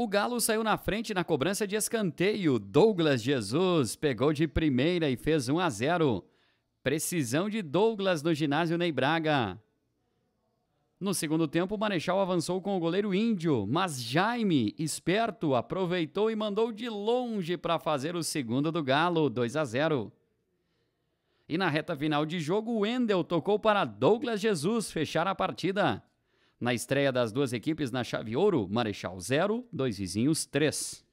O Galo saiu na frente na cobrança de escanteio. Douglas Jesus pegou de primeira e fez 1 a 0. Precisão de Douglas no ginásio Ney Braga. No segundo tempo, o Marechal avançou com o goleiro Índio, mas Jaime, esperto, aproveitou e mandou de longe para fazer o segundo do Galo, 2 a 0. E na reta final de jogo, o Wendel tocou para Douglas Jesus fechar a partida. Na estreia das duas equipes na chave ouro, Marechal 0, dois vizinhos 3.